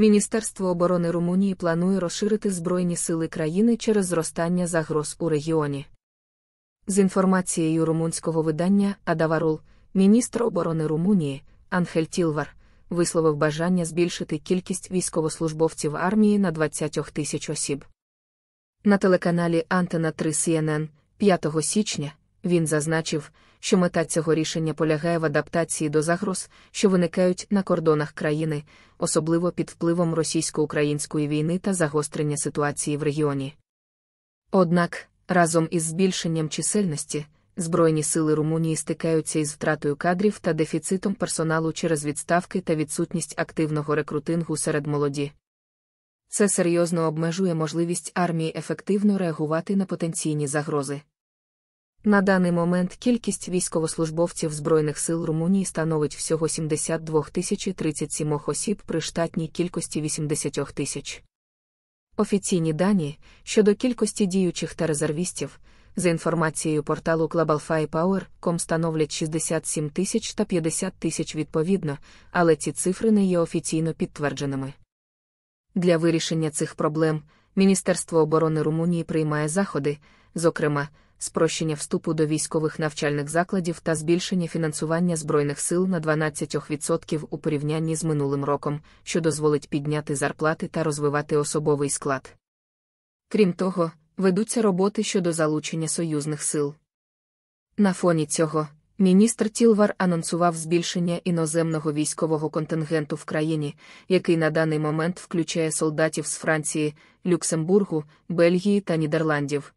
Міністерство оборони Румунії планує розширити Збройні сили країни через зростання загроз у регіоні. З інформацією румунського видання Адаварул, міністр оборони Румунії Анхель Тілвар висловив бажання збільшити кількість військовослужбовців армії на 20 тисяч осіб. На телеканалі Антена 3 CNN 5 січня він зазначив, що мета цього рішення полягає в адаптації до загроз, що виникають на кордонах країни, особливо під впливом російсько-української війни та загострення ситуації в регіоні. Однак, разом із збільшенням чисельності, збройні сили Румунії стикаються із втратою кадрів та дефіцитом персоналу через відставки та відсутність активного рекрутингу серед молоді. Це серйозно обмежує можливість армії ефективно реагувати на потенційні загрози. На даний момент кількість військовослужбовців Збройних сил Румунії становить всього 72 тисячі 37 осіб при штатній кількості 80 тисяч. Офіційні дані щодо кількості діючих та резервістів, за інформацією порталу globalfirepower.com становлять 67 тисяч та 50 тисяч відповідно, але ці цифри не є офіційно підтвердженими. Для вирішення цих проблем Міністерство оборони Румунії приймає заходи, зокрема, спрощення вступу до військових навчальних закладів та збільшення фінансування Збройних сил на 12% у порівнянні з минулим роком, що дозволить підняти зарплати та розвивати особовий склад. Крім того, ведуться роботи щодо залучення союзних сил. На фоні цього. Міністр Тілвар анонсував збільшення іноземного військового контингенту в країні, який на даний момент включає солдатів з Франції, Люксембургу, Бельгії та Нідерландів.